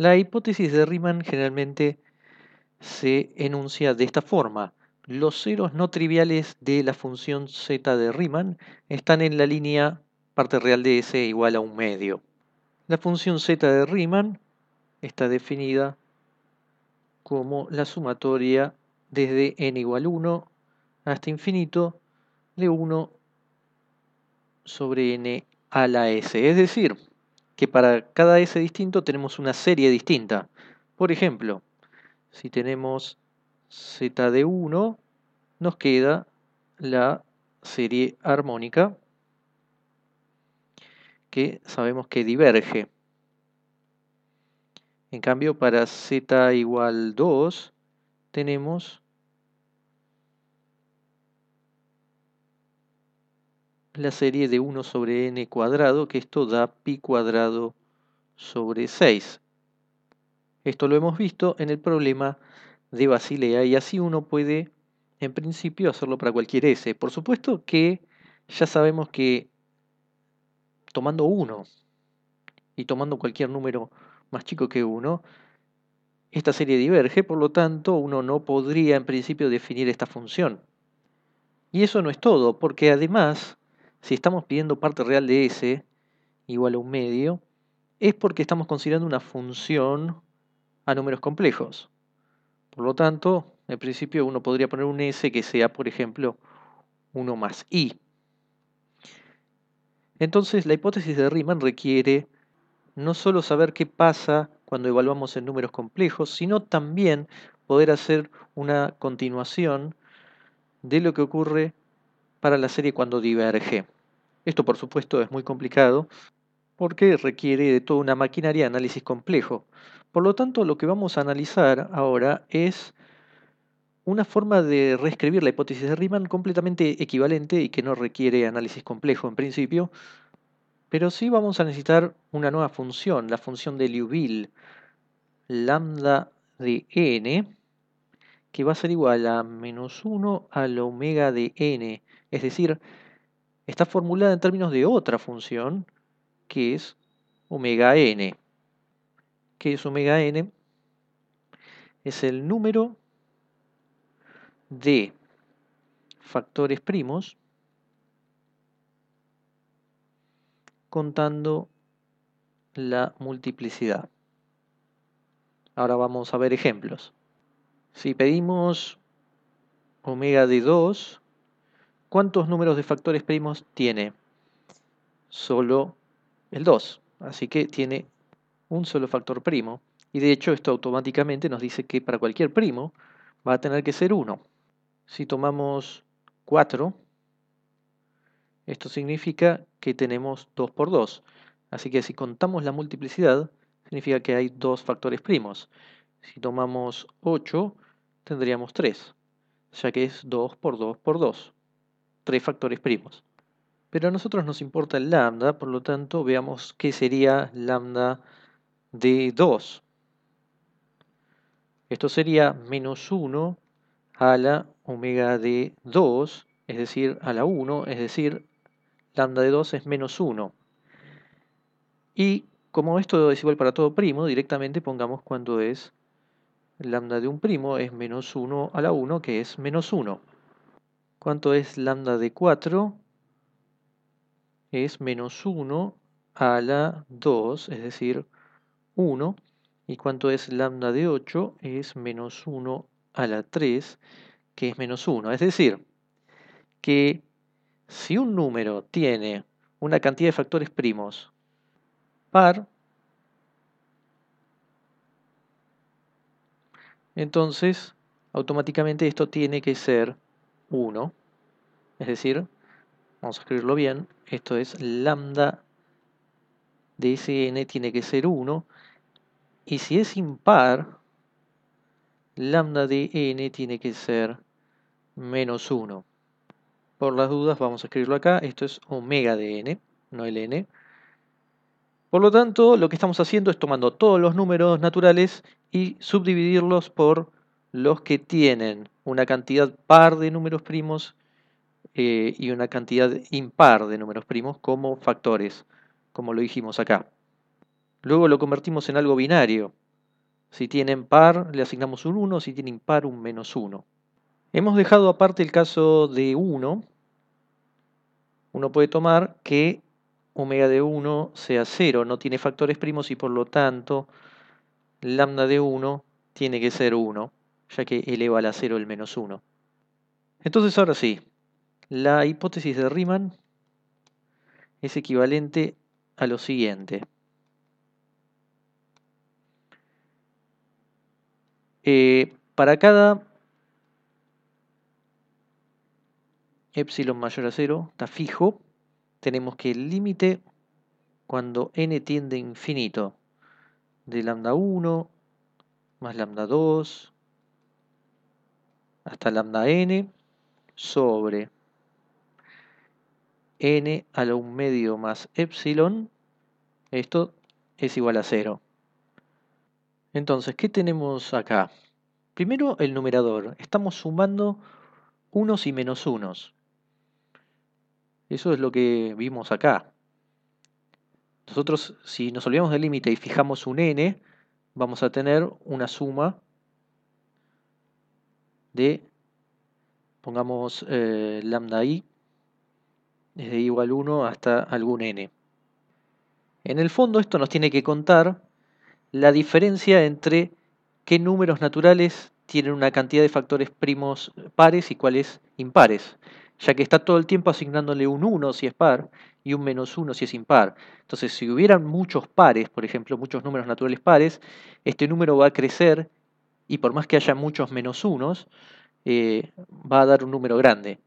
La hipótesis de Riemann generalmente se enuncia de esta forma. Los ceros no triviales de la función z de Riemann están en la línea parte real de s igual a un medio. La función z de Riemann está definida como la sumatoria desde n igual 1 hasta infinito de 1 sobre n a la s. Es decir, que para cada S distinto tenemos una serie distinta. Por ejemplo, si tenemos Z de 1, nos queda la serie armónica que sabemos que diverge. En cambio, para Z igual 2 tenemos la serie de 1 sobre n cuadrado, que esto da pi cuadrado sobre 6. Esto lo hemos visto en el problema de Basilea y así uno puede, en principio, hacerlo para cualquier s. Por supuesto que ya sabemos que tomando 1 y tomando cualquier número más chico que 1, esta serie diverge, por lo tanto uno no podría en principio definir esta función. Y eso no es todo, porque además si estamos pidiendo parte real de S igual a un medio, es porque estamos considerando una función a números complejos. Por lo tanto, en principio uno podría poner un S que sea, por ejemplo, 1 más i. Entonces, la hipótesis de Riemann requiere no solo saber qué pasa cuando evaluamos en números complejos, sino también poder hacer una continuación de lo que ocurre para la serie cuando diverge. Esto por supuesto es muy complicado porque requiere de toda una maquinaria de análisis complejo. Por lo tanto, lo que vamos a analizar ahora es una forma de reescribir la hipótesis de Riemann completamente equivalente y que no requiere análisis complejo en principio, pero sí vamos a necesitar una nueva función, la función de Liouville, lambda de n, que va a ser igual a menos 1 al omega de n, es decir, está formulada en términos de otra función que es omega n. ¿Qué es omega n? Es el número de factores primos contando la multiplicidad. Ahora vamos a ver ejemplos. Si pedimos omega de 2, ¿Cuántos números de factores primos tiene? Solo el 2. Así que tiene un solo factor primo. Y de hecho esto automáticamente nos dice que para cualquier primo va a tener que ser 1. Si tomamos 4, esto significa que tenemos 2 por 2. Así que si contamos la multiplicidad, significa que hay dos factores primos. Si tomamos 8, tendríamos 3, ya que es 2 por 2 por 2 tres factores primos. Pero a nosotros nos importa el lambda, por lo tanto veamos qué sería lambda de 2. Esto sería menos 1 a la omega de 2, es decir, a la 1, es decir, lambda de 2 es menos 1. Y como esto es igual para todo primo, directamente pongamos cuando es lambda de un primo es menos 1 a la 1, que es menos 1. ¿Cuánto es lambda de 4? Es menos 1 a la 2, es decir, 1. ¿Y cuánto es lambda de 8? Es menos 1 a la 3, que es menos 1. Es decir, que si un número tiene una cantidad de factores primos par, entonces automáticamente esto tiene que ser 1. Es decir, vamos a escribirlo bien, esto es lambda de n tiene que ser 1. Y si es impar, lambda de n tiene que ser menos 1. Por las dudas vamos a escribirlo acá, esto es omega de n, no el n. Por lo tanto, lo que estamos haciendo es tomando todos los números naturales y subdividirlos por los que tienen una cantidad par de números primos eh, y una cantidad impar de números primos como factores, como lo dijimos acá. Luego lo convertimos en algo binario. Si tienen par, le asignamos un 1, si tiene impar, un menos 1. Hemos dejado aparte el caso de 1. Uno puede tomar que omega de 1 sea 0, no tiene factores primos y por lo tanto lambda de 1 tiene que ser 1, ya que eleva a la 0 el menos 1. Entonces ahora sí, la hipótesis de Riemann es equivalente a lo siguiente. Eh, para cada epsilon mayor a cero, está fijo, tenemos que el límite cuando n tiende a infinito de lambda 1 más lambda 2 hasta lambda n sobre n a la un medio más epsilon, esto es igual a 0. Entonces, ¿qué tenemos acá? Primero el numerador, estamos sumando unos y menos unos. Eso es lo que vimos acá. Nosotros, si nos olvidamos del límite y fijamos un n, vamos a tener una suma de, pongamos eh, lambda i, desde igual 1 hasta algún n. En el fondo esto nos tiene que contar la diferencia entre qué números naturales tienen una cantidad de factores primos pares y cuáles impares, ya que está todo el tiempo asignándole un 1 si es par y un menos 1 si es impar. Entonces, si hubieran muchos pares, por ejemplo, muchos números naturales pares, este número va a crecer y por más que haya muchos menos unos, eh, va a dar un número grande.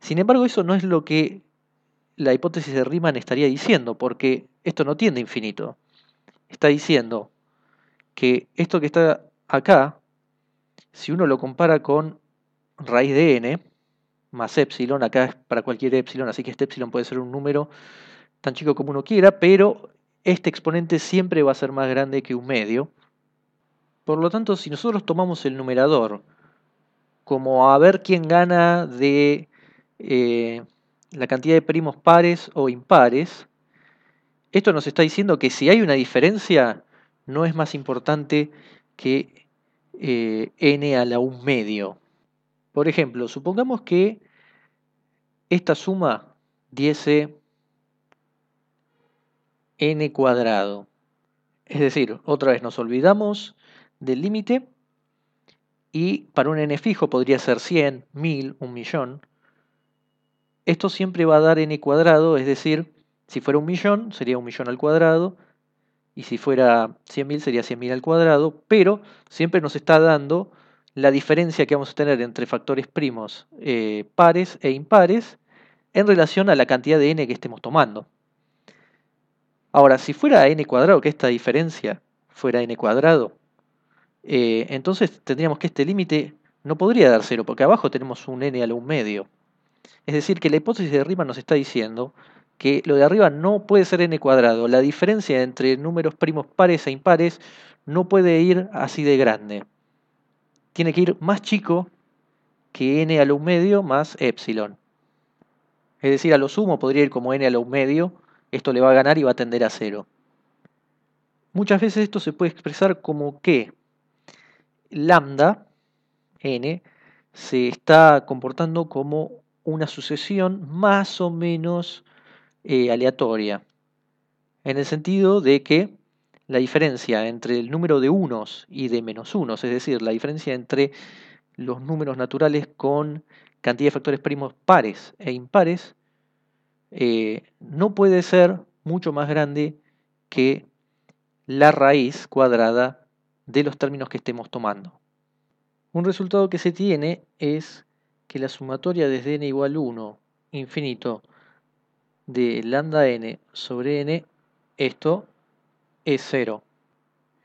Sin embargo, eso no es lo que la hipótesis de Riemann estaría diciendo, porque esto no tiende infinito. Está diciendo que esto que está acá, si uno lo compara con raíz de n más epsilon, acá es para cualquier epsilon, así que este epsilon puede ser un número tan chico como uno quiera, pero este exponente siempre va a ser más grande que un medio. Por lo tanto, si nosotros tomamos el numerador como a ver quién gana de eh, la cantidad de primos pares o impares, esto nos está diciendo que si hay una diferencia, no es más importante que eh, n a la 1 medio. Por ejemplo, supongamos que esta suma diese n cuadrado. Es decir, otra vez nos olvidamos del límite y para un n fijo podría ser 100, 1000, 1 millón. Esto siempre va a dar n cuadrado, es decir, si fuera un millón, sería un millón al cuadrado, y si fuera 100.000 sería 100.000 al cuadrado, pero siempre nos está dando la diferencia que vamos a tener entre factores primos eh, pares e impares en relación a la cantidad de n que estemos tomando. Ahora, si fuera n cuadrado, que esta diferencia fuera n cuadrado, eh, entonces tendríamos que este límite no podría dar cero, porque abajo tenemos un n a un medio. Es decir, que la hipótesis de Riemann nos está diciendo que lo de arriba no puede ser n cuadrado. La diferencia entre números primos pares e impares no puede ir así de grande. Tiene que ir más chico que n a lo medio más epsilon. Es decir, a lo sumo podría ir como n a lo medio. Esto le va a ganar y va a tender a cero. Muchas veces esto se puede expresar como que lambda n se está comportando como una sucesión más o menos eh, aleatoria, en el sentido de que la diferencia entre el número de unos y de menos unos, es decir, la diferencia entre los números naturales con cantidad de factores primos pares e impares, eh, no puede ser mucho más grande que la raíz cuadrada de los términos que estemos tomando. Un resultado que se tiene es que la sumatoria desde n igual 1, infinito, de lambda n sobre n, esto es cero.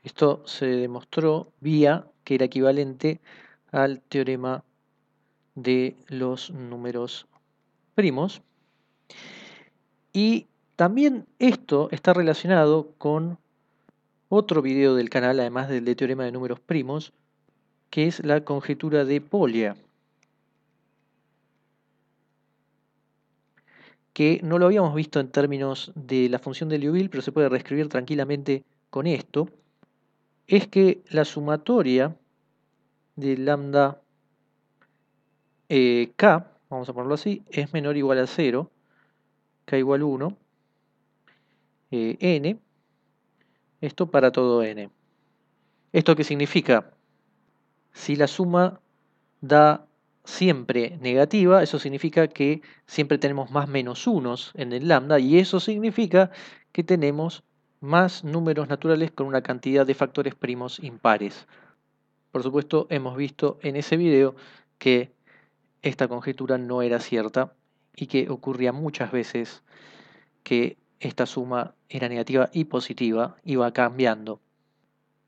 Esto se demostró vía que era equivalente al teorema de los números primos. Y también esto está relacionado con otro video del canal, además del de teorema de números primos, que es la conjetura de Polia. que no lo habíamos visto en términos de la función de Liouville, pero se puede reescribir tranquilamente con esto, es que la sumatoria de lambda eh, k, vamos a ponerlo así, es menor o igual a 0, k igual 1, eh, n, esto para todo n. ¿Esto qué significa? Si la suma da siempre negativa, eso significa que siempre tenemos más menos unos en el lambda y eso significa que tenemos más números naturales con una cantidad de factores primos impares. Por supuesto, hemos visto en ese video que esta conjetura no era cierta y que ocurría muchas veces que esta suma era negativa y positiva, iba cambiando.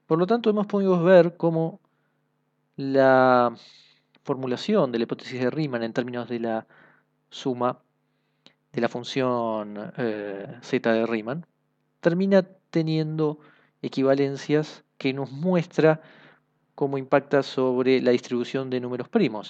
Por lo tanto, hemos podido ver cómo la formulación de la hipótesis de Riemann en términos de la suma de la función zeta eh, z de Riemann, termina teniendo equivalencias que nos muestra cómo impacta sobre la distribución de números primos.